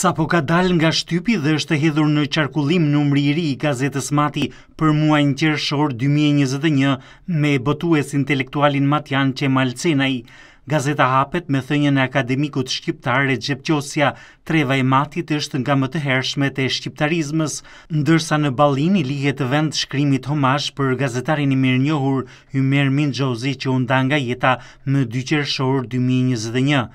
Sa po ka dal nga shtypi dhe është hedhur në qarkullim numri i ri i gazetës Mati për muajnë qërë shorë 2021 me botues intelektualin Matjan që Malcenaj. Gazeta hapet me thënjën e akademikut shqiptare Gjepqosja, treva e matit është nga më të hershmet e shqiptarizmës, ndërsa në balini lihet vend shkrimit homash për gazetarin i mirë njohur Hymer Minxozi që unda nga jeta më 2 shorë 2021.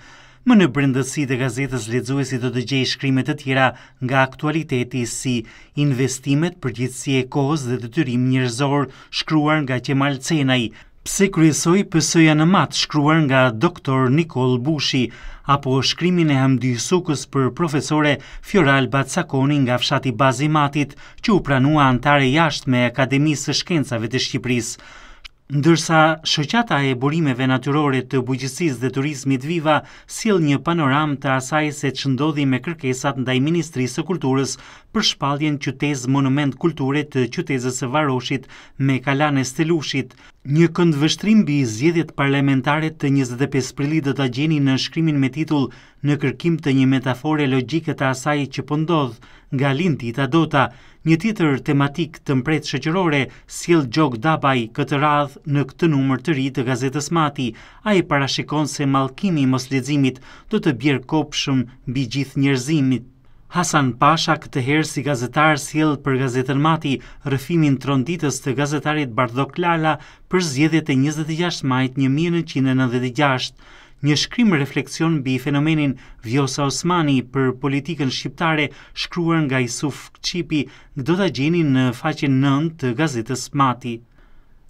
Më në brendësi të gazetës ledzuesi të të gjej shkrimet të tjera nga aktualiteti si investimet për gjithësi e kohës dhe të të njërzor shkruar nga Qemal Cenaj, pse kryesoj pësëja në matë shkruar nga doktor Nikol Bushi, apo shkrimin e hamdy sukës për profesore Fjoral Batsakoni nga fshati bazimatit që u pranua antare jashtë me Akademisë Shkencave të Shqipërisë. Ndërsa shoqata e burimeve natyrore të bujqësis dhe turizmit Viva sill një panoramë të asaj se ç'ndodhi me kërkesat ndaj Ministrisë së Kulturës për shpalljen qytez monument kulture të qytezës e Varoshit me kalane Stelushit, një këndvështrim mbi zgjedhjet parlamentare të 25 prillit do ta gjeni në shkrimin me titull në kërkim të një metafore logjike të asaj që po ndodh nga Lindita Dota, Një tjetër tematik të mpretë shëqërore, Sjell Gjok Dabaj, këtë radhë në këtë numër të rritë të gazetës mati, a i parashikon se malkimi mos ledzimit do të bjerë kopshëm bi gjithë njerëzimit. Hasan Pasha këtë herë si gazetarë Sjell për gazetën mati rëfimin tronditës të gazetarit Bardok Lala për zjedhjet e 26 majit 1996 një shkrim refleksion bi fenomenin Vjosa Osmani për politikën shqiptare shkruar nga Isuf Qipi, do të gjeni në faqen nënd të gazetës Mati.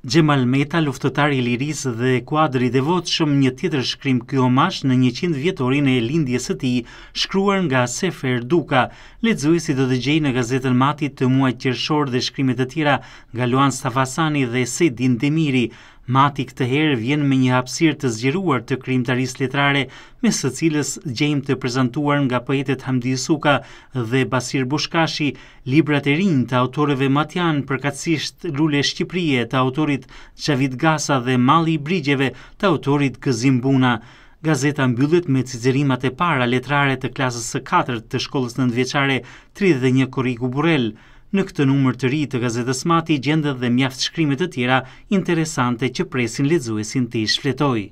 Gjemal Meta, luftëtar i liris dhe kuadri dhe shumë një tjetër shkrim kjo mash në 100 vjetorin e lindjes të ti, shkruar nga Sefer Duka. Ledzuj si do të gjej në gazetën mati të muaj qershor dhe shkrimet e tjera nga Luan Stafasani dhe Sedin Demiri. Mati këtë herë vjen me një hapësirë të zgjeruar të krijimtarisë letrare, me së cilës gjejmë të prezantuar nga poetët Hamdi Suka dhe Basir Bushkashi, librat e rinj të autorëve Matian, përkatësisht Lule Shqipërie të autorit Qavit Gasa dhe Malli i Brigjeve të autorit Gzim Buna. Gazeta mbyllet me cicerimat e para letrare të klasës së 4 të shkollës nëntëvjeçare 31 Korriku Burrel. Në këtë numër të ri të gazetës Mati gjendë dhe mjaft shkrimet të tjera interesante që presin lexuesin të shfletojë.